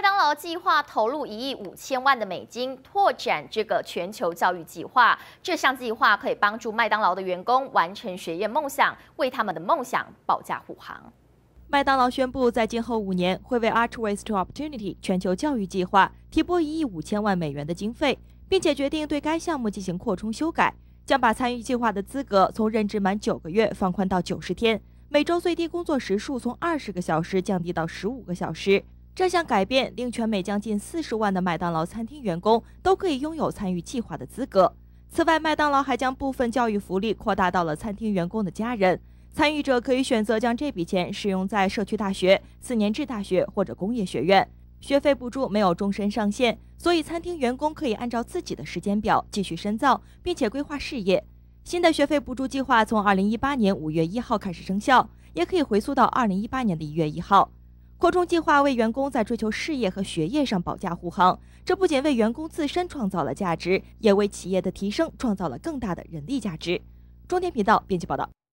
麦当劳计划投入一亿五千万的美金，拓展这个全球教育计划。这项计划可以帮助麦当劳的员工完成学业梦想，为他们的梦想保驾护航。麦当劳宣布，在今后五年会为 Archway s t o o Opportunity 全球教育计划提拨一亿五千万美元的经费，并且决定对该项目进行扩充修改，将把参与计划的资格从任职满九个月放宽到九十天，每周最低工作时数从二十个小时降低到十五个小时。这项改变令全美将近四十万的麦当劳餐厅员工都可以拥有参与计划的资格。此外，麦当劳还将部分教育福利扩大到了餐厅员工的家人。参与者可以选择将这笔钱使用在社区大学、四年制大学或者工业学院。学费补助没有终身上限，所以餐厅员工可以按照自己的时间表继续深造，并且规划事业。新的学费补助计划从二零一八年五月一号开始生效，也可以回溯到二零一八年的一月一号。扩充计划为员工在追求事业和学业上保驾护航，这不仅为员工自身创造了价值，也为企业的提升创造了更大的人力价值。中天频道编辑报道。